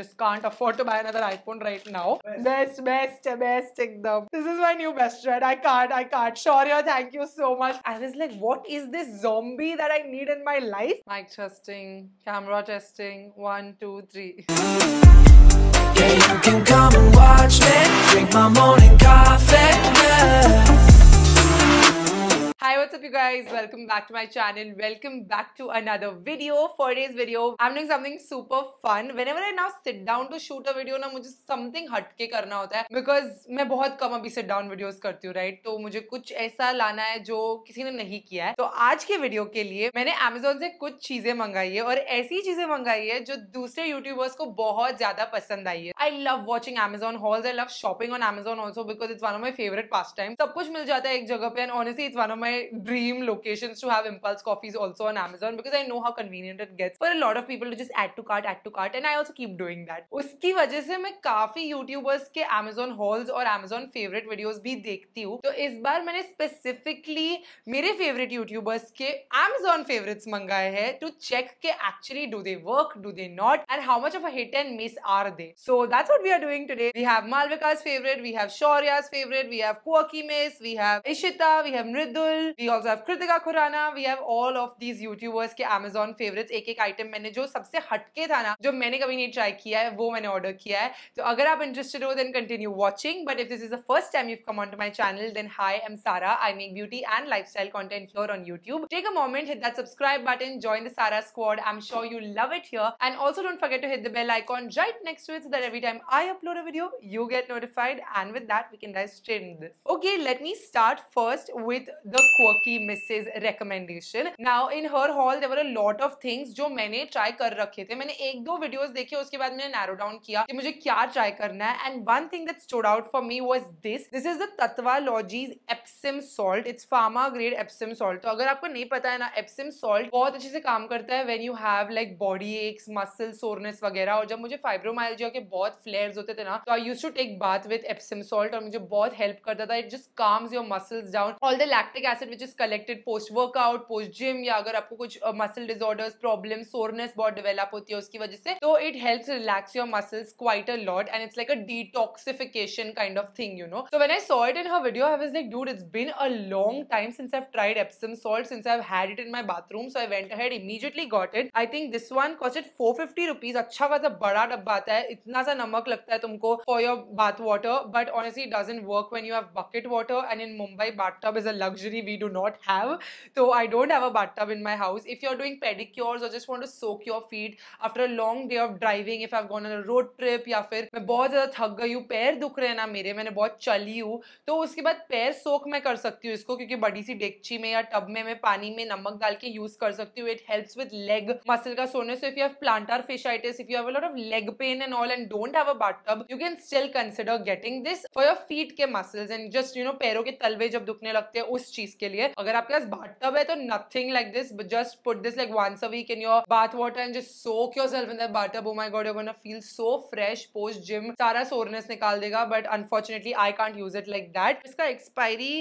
just can't afford to buy another iPhone right now. Best, best, best, ekdam. This is my new best friend. I can't, I can't. Shorya, thank you so much. I was like, what is this zombie that I need in my life? Mic testing, camera testing, one, two, three. Yeah, you can come and watch me, drink my morning coffee. Yeah. Hi, what's up you guys? Welcome back to my channel. Welcome back to another video. For today's video, I'm doing something super fun. Whenever I now sit down to shoot a video ना मुझे something हटके करना होता है because मैं बहुत कम अभी sit down videos करती हूँ right? तो मुझे कुछ ऐसा लाना है जो किसी ने नहीं किया है तो आज के video के लिए मैंने Amazon से कुछ चीजें मंगाई है और ऐसी चीजें मंगाई है जो दूसरे YouTubers को बहुत ज्यादा पसंद आई है I love watching Amazon hauls I love shopping on Amazon also because it's one of my favorite pastime. सब कुछ मिल जाता है एक जगह पे and honestly it's one of my my dream locations to have impulse coffees also on Amazon because I know how convenient it gets for a lot of people to just add to cart, add to cart and I also keep doing that. उसकी वजह से मैं काफी YouTubers के Amazon hauls और Amazon favorite videos भी देखती हूँ तो इस बार मैंने स्पेसिफिकली मेरे फेवरेट यूट्यूबर्स के Amazon favorites मंगाए हैं टू चेक के actually do they work do they not and how much of a hit and miss are they so that's what we are doing today we have Malvika's favorite, we have Shaurya's favorite, we have Kuaki Miss, we have Ishita, we have Mridul, We also have Kritika Khurana. We have all of these YouTubers' Amazon favorites. One item I have tried from the first time, which I never tried, I So if you are interested, then continue watching. But if this is the first time you've come onto my channel, then hi, I'm Sara. I make beauty and lifestyle content here on YouTube. Take a moment, hit that subscribe button, join the Sara squad. I'm sure you love it here. And also don't forget to hit the bell icon right next to it so that every time I upload a video, you get notified. And with that, we can dive straight this. Okay, let me start first with the quirky Mrs. recommendation. Now in her haul there were a lot of things जो मैंने try कर रखे थे मैंने एक दो videos देखे उसके बाद मैंने narrow down किया कि मुझे क्या try करना है and one thing that stood out for me was this. This is the Tatva Logis Epsom salt. It's pharma grade Epsom salt. तो अगर आपको नहीं पता है ना Epsom salt बहुत अच्छे से काम करता है when you have like body aches, muscle soreness वगैरह और जब मुझे fibromyalgia के बहुत flares होते थे ना तो I used to take bath with Epsom salt और मुझे बहुत help करता था It just calms your muscles down. All the lactic acid acid which is collected post workout post gym या अगर आपको कुछ मसल डिसऑर्डर्स प्रॉब्लम सोरनेस बहुत डेवलप होती है उसकी वजह से तो it help relax your muscles quite a lot and it's like a detoxification kind of thing you know so when I saw it in her video I was like dude it's been a long time since I tried Epsom salt since I had it in my bathroom so I went ahead immediately got it I think this one cost it four fifty rupees अच्छा खासा बड़ा डब्बा आता है इतना सा नमक लगता है तुमको for your bath water but honestly doesn't work when you have bucket water and in Mumbai bathtub is a luxury we do not have. So I don't have a bathtub in my house. If you're doing pedicures or just want to soak your feet after a long day of driving, if I've gone on a road trip या फिर मैं बहुत ज़्यादा थक गई हूँ पैर दुख रहे हैं ना मेरे मैंने बहुत चली हूँ तो उसके बाद पैर सोख मैं कर सकती हूँ इसको क्योंकि बड़ी सी डेक्ची में या टब में मैं पानी में नमक डाल के यूज़ कर सकती हूँ it helps with leg muscle का सोने से if you have plantar fasciitis if you have a lot of leg pain and all and don't have a bathtub you can still consider getting this for your feet के muscles and just you know पैरों के तलवे जब दुखने लगते हैं उस चीज के लिए अगर आपके पास बाथ टब है तो nothing like this just put this like once a week in your bath water and just soak self in that tub oh my god you gonna feel so fresh post gym सारा soreness निकाल देगा but unfortunately I can't use it like that इसका expiry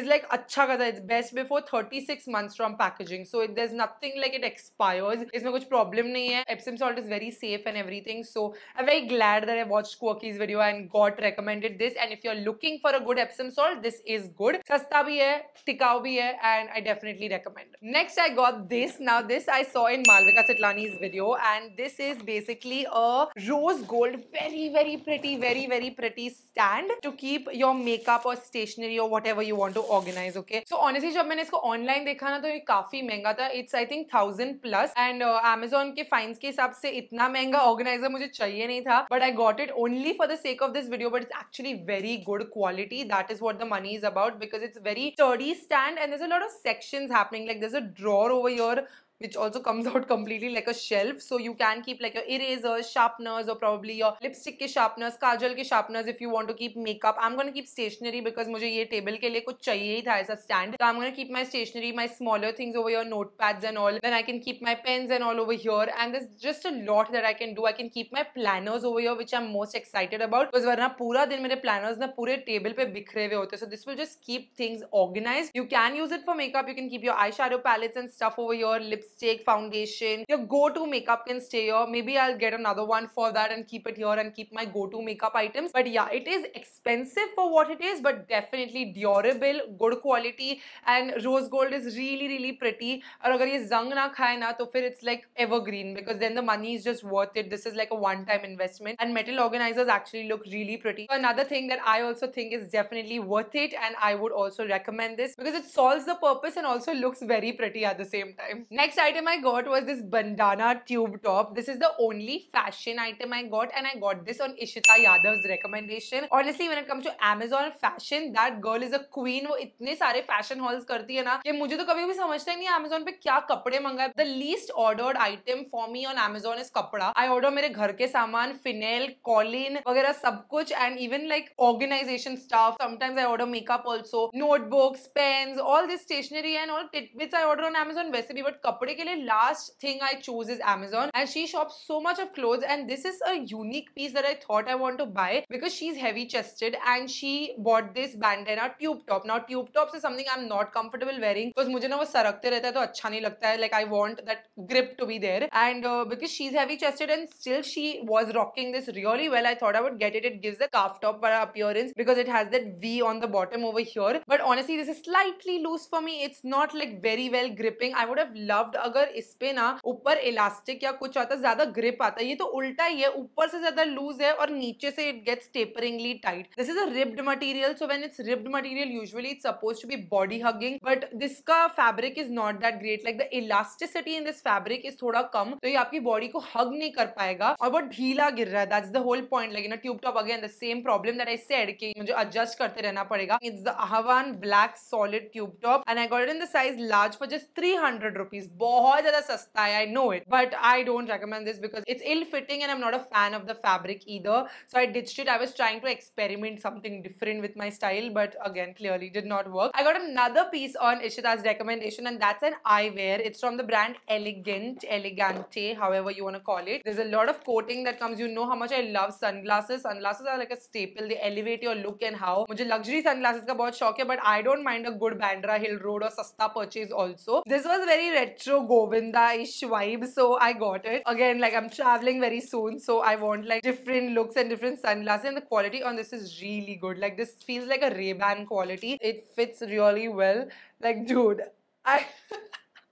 is like अच्छा खासा it's best before thirty six month from packaging so it there nothing like it expires इसमें कुछ problem नहीं है Epsom salt is very safe and everything so I very glad there I watch Cookie's video and got recommended this and if you are looking for a good Epsom salt this is good सस्ता भी है टिका and I definitely recommend Next, I got this. Now, this I saw in Malvika Sitlani's video and this is basically a rose gold, very, very pretty, very, very pretty stand to keep your makeup or stationery or whatever you want to organize, okay? So, honestly, when I saw this online, it was quite expensive. It's, I think, 1000 plus and uh, Amazon ke finds ke sab se itna mehenga organizer mujhe chahiye nahi tha. But I got it only for the sake of this video, but it's actually very good quality. That is what the money is about because it's very sturdy stand stand and there's a lot of sections happening like there's a drawer over here which also comes out completely like a shelf. So you can keep like your erasers, sharpeners or probably your lipstick ke sharpeners, kajal ke sharpeners if you want to keep makeup. I'm going to keep stationery because मुझे ये table के लिए कुछ चाहिए ही था ऐसा stand. So I'm going to keep my stationery, my smaller things over here, notepads and all. Then I can keep my pens and all over here. And there's just a lot that I can do. I can keep my planners over here which I'm most excited about. Because वरना पूरा दिन मेरे planners ना पूरे table पे बिखरे हुए होते. So this will just keep things organized. You can use it for makeup. You can keep your eyeshadow palettes and stuff over here, lips lipstick, foundation, your go-to makeup can stay here. Maybe I'll get another one for that and keep it here and keep my go-to makeup items. But yeah, it is expensive for what it is, but definitely durable, good quality and rose gold is really, really pretty. And if you do not na, it's like evergreen because then the money is just worth it. This is like a one-time investment and metal organizers actually look really pretty. Another thing that I also think is definitely worth it and I would also recommend this because it solves the purpose and also looks very pretty at the same time. Next next item I got was this bandana tube top. This is the only fashion item I got and I got this on Ishita Yadav's recommendation. Honestly, when it comes to Amazon fashion, that girl is a queen. वो इतने सारे fashion hauls करती है ना कि मुझे तो कभी भी समझता ही नहीं Amazon पे क्या कपड़े मंगाए. The least ordered item for me on Amazon is कपड़ा. I order मेरे घर के सामान, फिनेल, कॉलिन वगैरह सब कुछ and even like organization stuff. Sometimes I order makeup also, notebooks, pens, all this stationery and all tidbits I order on Amazon. वैसे भी बट कपड़े particularly last thing I chose is Amazon and she shops so much of clothes and this is a unique piece that I thought I want to buy because she's heavy chested and she bought this bandana tube top. Now tube tops is something I'm not comfortable wearing because मुझे ना वो सरकते रहता है तो अच्छा नहीं लगता है like I want that grip to be there and uh, because she's heavy chested and still she was rocking this really well I thought I would get it. It gives a calf top appearance because it has that V on the bottom over here but honestly this is slightly loose for me. It's not like very well gripping. I would have loved तो अगर इस पे ना ऊपर elastic या कुछ आता ज्यादा ग्रिप आता है ये तो उल्टा ही है ऊपर से ज्यादा लूज है और नीचे से it gets taperingly tight this is a ribbed material so when it's ribbed material usually it's suppose to be body hugging but this का fabric is not that great like the elasticity in this fabric is थोड़ा कम तो ये आपकी body को हग नहीं कर पाएगा और बहुत ढीला गिर रहा है that's the whole point like ना tube top again the same problem that I said कि मुझे एडजस्ट करते रहना पड़ेगा it's the Aahvan black solid tube top and I got in the size large for just three hundred rupees बहुत ज़्यादा सस्ता है I know it but I don't recommend this because it's ill fitting and I am not a fan of the fabric either so I ditched it I was trying to experiment something different with my style but again clearly did not work I got another piece on Ishita's recommendation and that's an eyewear. It's from the brand Elegant, Elegante, however you want to call it. There's a lot of coating that comes. You know how much I love sunglasses. Sunglasses are like a staple. They elevate your look and how. मुझे luxury sunglasses का बहुत shock है but I don't mind a good Bandra Hill Road or sasta purchase also. This was very retro Govinda-ish vibe, so I got it. Again, like I'm traveling very soon, so I want like different looks and different sunglasses and the quality on this is really good. Like this feels like a Ray-Ban quality. It fits really well. Like dude, I...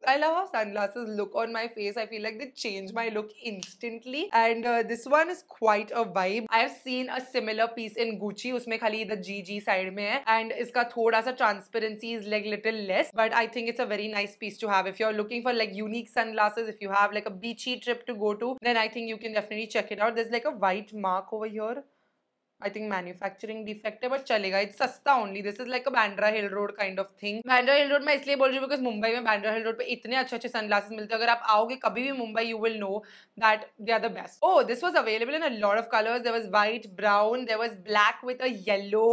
I love how sunglasses look on my face. I feel like they change my look instantly. And uh, this one is quite a vibe. I have seen a similar piece in Gucci. Usme khali the GG side mein hai. And iska thoda sa transparency is like little less. But I think it's a very nice piece to have. If you're looking for like unique sunglasses, if you have like a beachy trip to go to, then I think you can definitely check it out. There's like a white mark over here. I think manufacturing defect है but चलेगा it's सस्ता only this is like a Bandra hill road kind of thing Bandra hill road मैं इसलिए बोल रही हूँ because Mumbai में Bandra hill road पे इतने अच्छे अच्छे सनग्लासेस मिलते हैं अगर आप आओगे कभी भी Mumbai you will know that they are the best oh this was available in a lord of colours there was white brown there was black with a yellow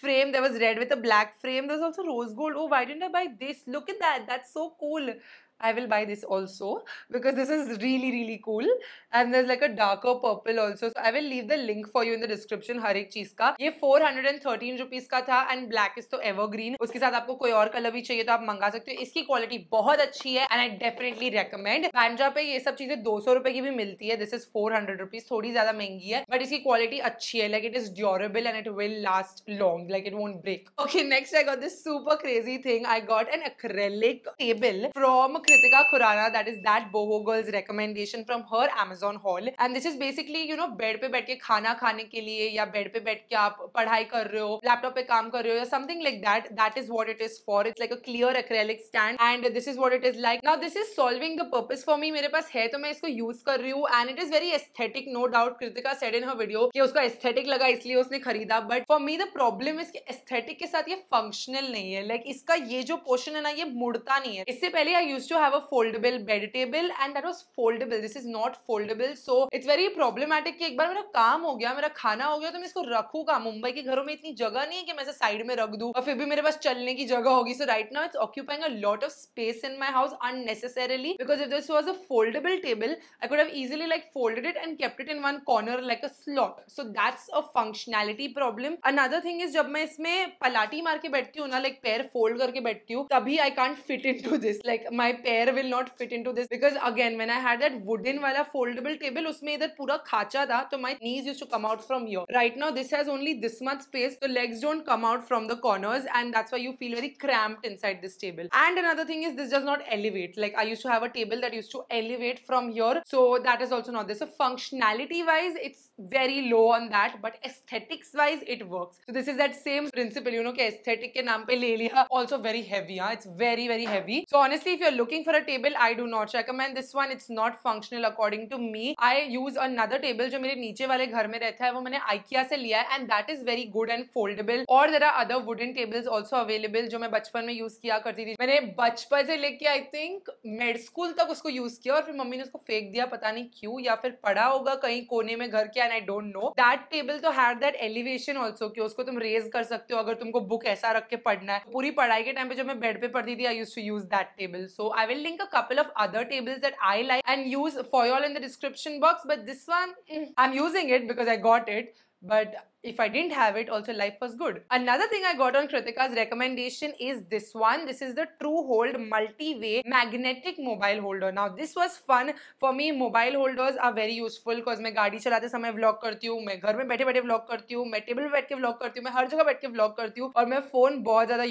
frame there was red with a black frame there also rose gold oh white and buy this look in that that so cool I will buy this also because this is really really cool and there's like a darker purple also so I will leave the link for you in the description हर एक चीज का ये 413 rupees का था and black is तो evergreen उसके साथ आपको कोई और कलर भी चाहिए तो आप मंगा सकते हो इसकी क्वालिटी बहुत अच्छी है and I definitely recommend Bandra पे ये सब चीजें दो सौ रुपए की भी मिलती है this is four hundred rupees थोड़ी ज्यादा महंगी है बट इसकी क्वालिटी अच्छी है like it is durable and it will last long like it won't break okay next I got this super crazy thing I got an acrylic table from Kritika Khurana, that is that boho girl's recommendation from her Amazon haul. And this is basically, you know, bed पे बैठ के खाना खाने के लिए या bed पे बैठ के आप पढ़ाई कर रहे हो लैपटॉप पे काम कर रहे हो या something like that that is what it is for it's like a clear acrylic stand and this is what it is like now this is solving the purpose for me मेरे पास है तो मैं इसको यूज कर रही हूँ and it is very aesthetic no doubt Kritika said in her video कि उसको एस्थेटिक लगा इसलिए उसने खरीदा but for me the problem इसके एस्थेटिक के साथ ये फंक्शनल नहीं है लाइक like, इसका ये जो पोर्शन है ना ये मुड़ता नहीं है इससे पहले I use to have a foldable bed table and that was foldable. This is not foldable. So it's very problematic कि एक बार मेरा काम हो गया मेरा खाना हो गया तो मैं इसको रखू का मुंबई के घरों में इतनी जगह नहीं है कि मैं साइड में रख दू और फिर भी मेरे पास चलने की जगह होगी so right now it's occupying a lot of space in my house unnecessarily because if this was a foldable table I could easily like folded it and kept it in one corner like a slot so that's a functionality problem another thing is जब मैं इसमें पलाटी मार के बैठती हूँ ना like पैर fold करके बैठती हूँ तभी I can't fit into this like my पैर will not fit in this because again when I had that wooden वाला फोल्डेबल टेबल उसमें इधर पूरा खाचा था तो my knees use to come out from your right now this has only this much space तो legs don't come out from the corners and that's why you feel very cramped inside this table and another thing is this does not elevate like I use to have a table that use to elevate from your so that is also not this functionality wise it's very low on that but aesthetics wise it works so this is that same principle you know ke aesthetic ke naam pe le liya also very heavy huh? it's very very heavy so honestly if you're looking looking for a table, I do not recommend this one. It's not functional according to me. I use another table जो मेरे नीचे वाले घर में रहता है वो मैंने IKEA से लिया है and that is very good and foldable. और there are other wooden tables also available जो मैं बचपन में use किया करती थी. मैंने बचपन से लेके I think med school तक उसको use किया और फिर मम्मी ने उसको फेंक दिया पता नहीं क्यों या फिर पड़ा होगा कहीं कोने में घर के and I don't know that table तो हैड दैट एलिवेशन ऑल्सो कि उसको तुम रेज कर सकते हो अगर तुमको बुक ऐसा रख के पढ़ना है पूरी पढ़ाई के टाइम पे जब मैं बेड पे पढ़ती थी I use to use that table so I I will link a couple of other tables that I like and use for y'all in the description box. But this one, mm. I'm using it because I got it. But if I didn't have it, also life was good. Another thing I got on Kritika's recommendation is this one. This is the True Hold Multi-Way Magnetic Mobile Holder. Now this was fun. For me, mobile holders are very useful because i गाड़ी चलाते समय vlog करती हूँ मैं घर में बैठे बैठे व्लॉग करती हूँ मैं टेबल पर बैठ के व्लॉग करती हूँ मैं हर जगह बैठ vlog व्लॉग करती हूँ my phone फोन बहुत ज्यादा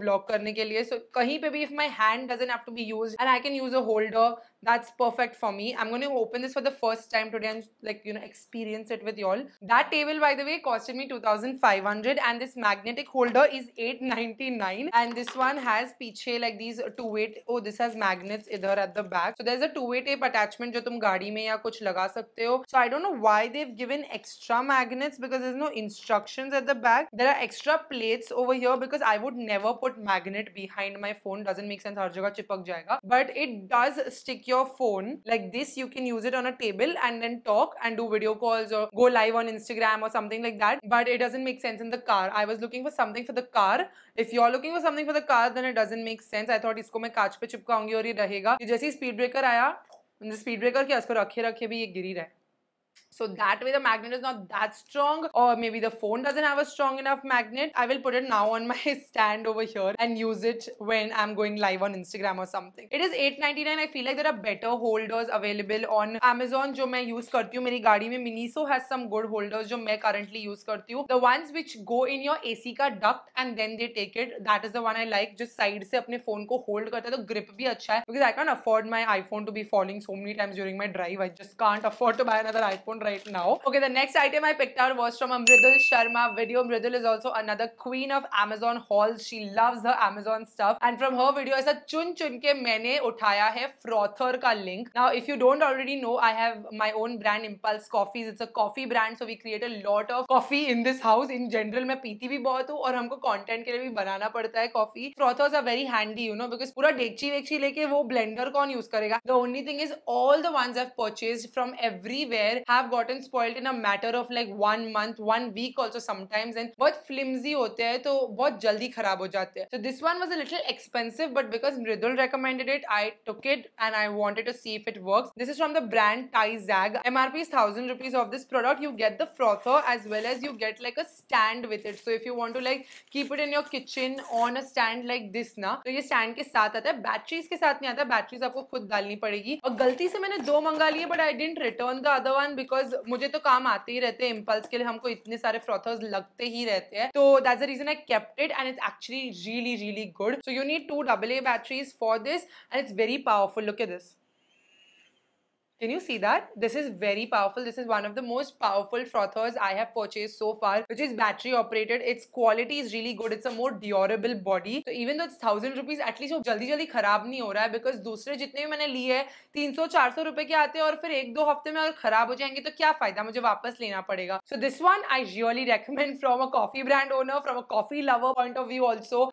vlog. करती so, anywhere if my hand doesn't have to be used, and I can use a holder, that's perfect for me i'm going to open this for the first time today and like you know experience it with y'all that table by the way costed me 2500 and this magnetic holder is 899 and this one has piche like these 2 weight oh this has magnets either at the back so there's a two-way tape attachment jo tum gaadi mein ya kuch laga sakte ho so I don't know why they've given extra magnets because there's no instructions at the back there are extra plates over here because I would never put magnet behind my phone doesn't make sense har jagah chipak jayega but it does stick your phone like this you can use it on a table and then talk and do video calls or go live on Instagram or something like that but it doesn't make sense in the car i was looking for something for the car if you are looking for something for the car then it doesn't make sense i thought isko main kaach pe chipkaungi aur ye rahega jaise hi speed breaker aaya speed breaker क्या इसको रखे rakhe भी ये गिरी रहा है So that way the magnet is not that strong or maybe the phone doesn't have a strong enough magnet. I will put it now on my stand over here and use it when I'm going live on Instagram or something. It is 8.99. I feel like there are better holders available on Amazon जो मैं use करती हूँ मेरी गाड़ी में Miniso has some good holders जो मैं currently use करती हूँ. The ones which go in your AC का duct and then they take it. That is the one I like. Just side से अपने phone को hold करता तो grip भी अच्छा है. Because I can't afford my iPhone to be falling so many times during my drive. I just can't afford to buy another iPhone right now. Okay, the next item I picked out was from Amridul Sharma video. Amridul is also another queen of Amazon hauls. She loves her Amazon stuff. And from her video, I said, chun chun ke maine uthaya hai frother ka link. Now, if you don't already know, I have my own brand Impulse Coffees. It's a coffee brand. So we create a lot of coffee in this house. In general, मैं पीती भी बहुत हूँ और content content के लिए banana बनाना पड़ता है coffee frothers are very handy you know because पूरा डेक्ची वेक्ची लेके blender ब्लेंडर कौन use The only thing is, all the ones I have purchased from everywhere have. gotten spoiled in a matter of like one month, one week also sometimes and बहुत flimsy होते हैं तो बहुत जल्दी खराब हो जाते हैं. So this one was a little expensive but because Mridul recommended it, I took it and I wanted to see if it works. This is from the brand Thai Zag. MRP is thousand rupees of this product. You get the frother as well as you get like a stand with it. So if you want to like keep it in your kitchen on a stand like this ना तो ये stand के साथ आता है batteries के साथ नहीं आता batteries आपको खुद डालनी पड़ेगी और गलती से मैंने दो मंगा लिए but I didn't return the other one because फ्रॉथर्स मुझे तो काम आते ही रहते हैं इम्पल्स के लिए हमको इतने सारे फ्रॉथर्स लगते ही रहते हैं तो that's the reason I kept it and it's actually really really good so you need to double A batteries for this and it's very powerful look this Can you see that? This is very powerful. This is one of the most powerful frothers I have purchased so far, which is battery operated. Its quality is really good. It's a more durable body. So even though it's thousand rupees, at least वो जल्दी jaldi खराब नहीं हो because दूसरे जितने भी मैंने लिए है तीन सौ चार सौ रुपए के आते हैं और फिर एक दो हफ्ते में अगर खराब हो जाएंगे तो क्या फायदा मुझे वापस लेना पड़ेगा so this one I really recommend from a coffee brand owner from a coffee lover point of view also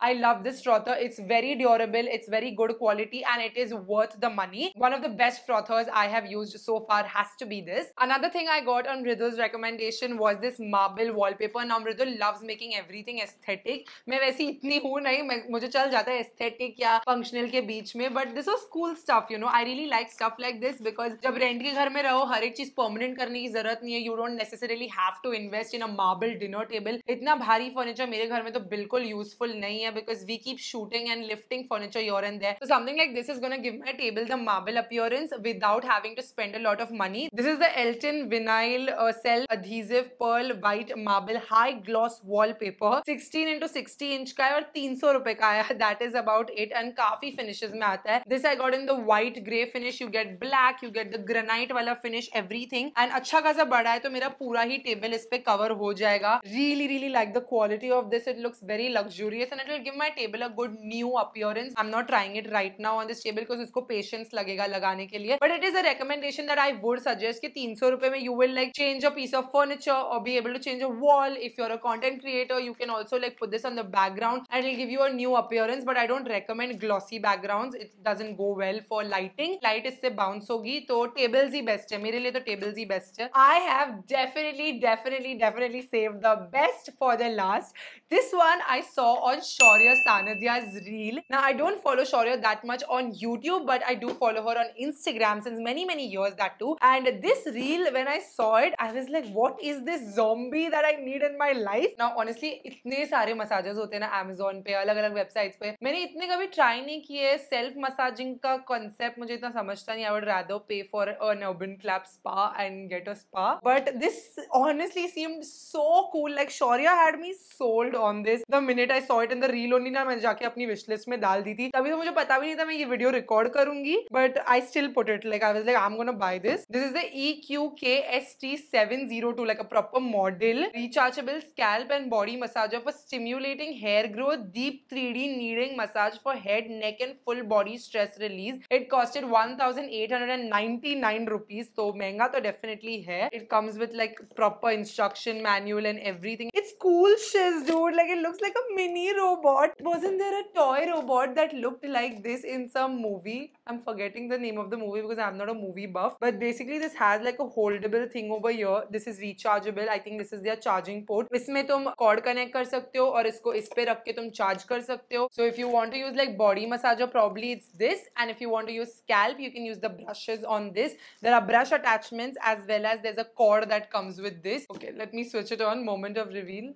frother. It's very durable, it's very good quality, and it is worth the money. One of the best frothers I have used used so far has to be this. Another thing I got on Ridul's recommendation was this marble wallpaper. Now Ridul loves making everything aesthetic. मैं वैसी इतनी हूँ नहीं मुझे चल जाता है aesthetic या functional के बीच में but this was cool stuff you know. I really like stuff like this because जब rent के घर में रहो हर एक चीज permanent करने की जरूरत नहीं है you don't necessarily have to invest in a marble dinner table. इतना भारी furniture मेरे घर में तो बिल्कुल useful नहीं है because we keep shooting and lifting furniture here and there. So something like this is gonna give my table the marble appearance without having to spend a lot of money. This is the Elton Vinyl uh, Cell Adhesive Pearl White Marble High Gloss Wallpaper. 16 into 60 inch ka hai aur 300 रुपए ka hai. That is about it and coffee finishes mein aata hai. This I got in the white grey finish. You get black, you get the granite wala finish, everything. And अच्छा खासा बड़ा है तो मेरा पूरा ही table इस पे हो जाएगा. Really really like the quality of this. It looks very luxurious and it will give my table a good new appearance. I'm not trying it right now on this table because इसको patience लगेगा लगाने के लिए. But it is a recommend recommendation that I would suggest that 300 रुपए you will like change a piece of furniture or be able to change a wall. If you're a content creator, you can also like put this on the background and it'll give you a new appearance. But I don't recommend glossy backgrounds. It doesn't go well for lighting. Light इससे bounce होगी So tables ही best है. मेरे लिए तो tables best I have definitely, definitely, definitely saved the best for the last. This one I saw on Shaurya Sanadhya's reel. Now I don't follow Shaurya that much on YouTube, but I do follow her on Instagram since many, many many years that too. And this reel, when I saw it, I was like, what is this zombie that I need in my life? Now, honestly, itne sare massages hote हैं na Amazon pe alag alag websites pe maine itne kabhi try nahi kiye self massaging ka concept mujhe itna samajhta nahi i would rather pay for an urban club spa and get a spa. But this honestly seemed so cool. Like shorya had me sold on this. The minute I saw it in the reel only na maine jaake apni wishlist mein dal di thi tabhi to mujhe pata bhi nahi tha main ye video record karungi But I still put it like I was like I'm gonna buy this. This is the EQKST702, like a proper model. Rechargeable scalp and body massager for stimulating hair growth, deep 3D kneading massage for head, neck and full body stress release. It costed 1899 rupees. So, mehenga to definitely hai. It comes with like proper instruction manual and everything. It's cool shiz, dude. Like it looks like a mini robot. Wasn't there a toy robot that looked like this in some movie? I'm forgetting the name of the movie because I'm not a movie be buff. But basically this has like a holdable thing over here. This is rechargeable. I think this is their charging port. isme tum cord connect kar sakte ho aur isko is pe rakh ke tum charge kar sakte ho so if you want to use like body massager probably it's this and if you want to use scalp you can use the brushes on this. There are brush attachments as well as there's a cord that comes with this. Okay, let me switch it on. Moment of reveal.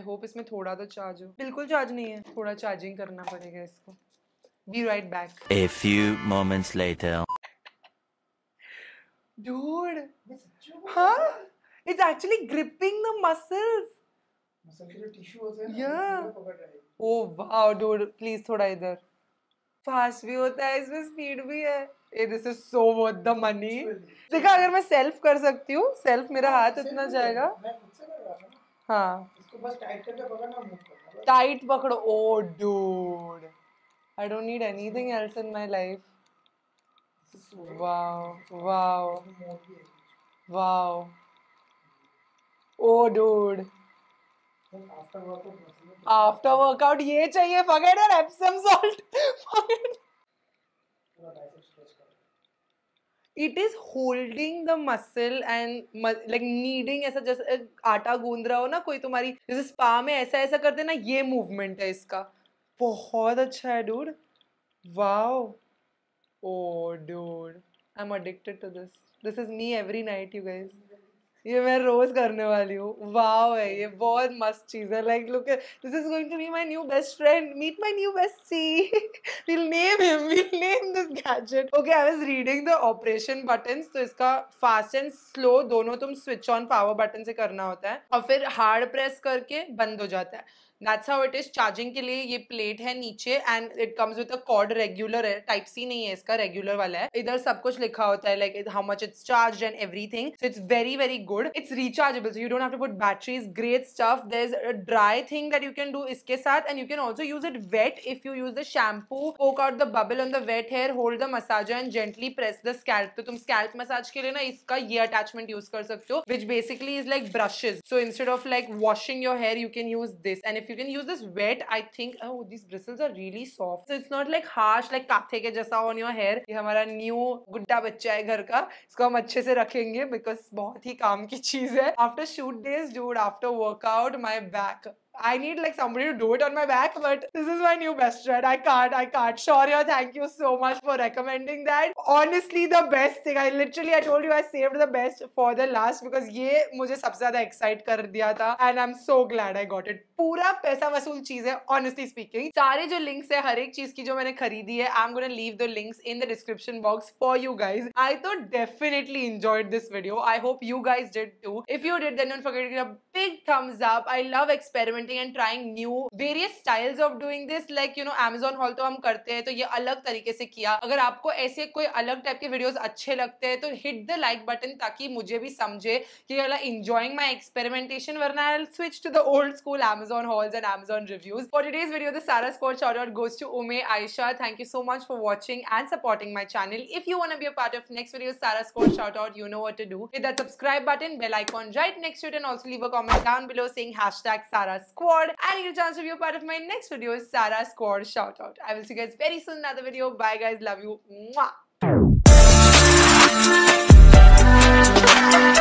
I hope isme thoda to charge ho bilkul charge nahi hai thoda charging karna padega isko Be right back. A few moments later. Dude. Huh? It's actually gripping the muscles. Muscle yeah. Please oh, थोड़ा इधर fast भी होता है ए this is so worth the money देखा अगर मैं self कर सकती हूँ सेल्फ मेरा हाँ, हाथ इतना जाएगा हाँ इसको बस टाइट करके पकड़ना मूव टाइट पकड़ो oh dude I don't need anything else in my life Wow, wow, wow. Oh, dude. After workout ये चाहिए फगेट और Epsom salt it is holding the muscle and like kneading ऐसा जैसे आटा गूंद रहा हो ना कोई तुम्हारी जैसे स्पा में ऐसा ऐसा करते ना ये मूवमेंट है इसका बहुत अच्छा है dude wow Oh, dude. I'm addicted to this. This is me every night, you guys. ये मैं रोज करने वाली हूँ वाव है ये बहुत मस्त चीज है like look this is going to be my new best friend meet my new best see will name him will name this gadget okay I was reading the operation buttons तो इसका फास्ट एंड स्लो दोनों तुम switch on power button से करना होता है और फिर हार्ड प्रेस करके बंद हो जाता है that's how it is charging के लिए ये प्लेट है नीचे and it comes with a cord regular है टाइप सी नहीं है इसका रेगुलर वाला है इधर सब कुछ लिखा होता है like how much it's charge and everything so it's very very good it's rechargeable so you don't have to put batteries great stuff there is a dry thing that you can do इसके साथ and you can also use it wet if you use the shampoo poke out the bubble on the wet hair hold the massage and gently press the scalp तो तुम scalp massage के लिए ना इसका ये attachment use कर सकते हो which basically is like brushes so instead of like washing your hair you can use this and if you can use this wet i think oh these bristles are really soft so it's not like harsh like काथे के जैसा on your hair ये हमारा new गुड्डा बच्चा है घर का इसको हम अच्छे से रखेंगे because बहुत ही काम की चीज है after shoot days dude after workout my back I need like somebody to do it on my back, but this is my new best friend. I can't, I can't. Shaurya, thank you so much for recommending that. Honestly, the best thing. I literally, I told you, I saved the best for the last because ये मुझे सबसे ज़्यादा excite कर दिया था and I'm so glad I got it. पूरा पैसा वसूल चीज़ है, honestly speaking. सारे जो links है हर एक चीज़ की जो मैंने खरीदी है, I'm gonna leave the links in the description box for you guys. I thought definitely enjoyed this video. I hope you guys did too. If you did, then don't forget to big thumbs up. I love experimenting and trying new various styles of doing this. Like you know Amazon haul तो हम करते हैं तो ये अलग तरीके से किया अगर आपको ऐसे कोई अलग टाइप के वीडियोस अच्छे लगते हैं तो हिट द लाइक बटन ताकि मुझे भी समझे कि वाला इंजॉइंग माय एक्सपेरिमेंटेशन वरना I switch to the old school Amazon hauls and Amazon reviews. For today's video the Sarah Sports shout out goes to Ume Aisha. Thank you so much for watching and supporting my channel. If you want to be a part of next video Sarah Sports shout out you know what to do. Hit that subscribe button, bell icon right next to it and also leave a comment comment down below saying hashtag Sarah Squad and you get a chance to be a part of my next video Sarah Squad shoutout. I will see you guys very soon in another video. Bye guys. Love you. Mwah.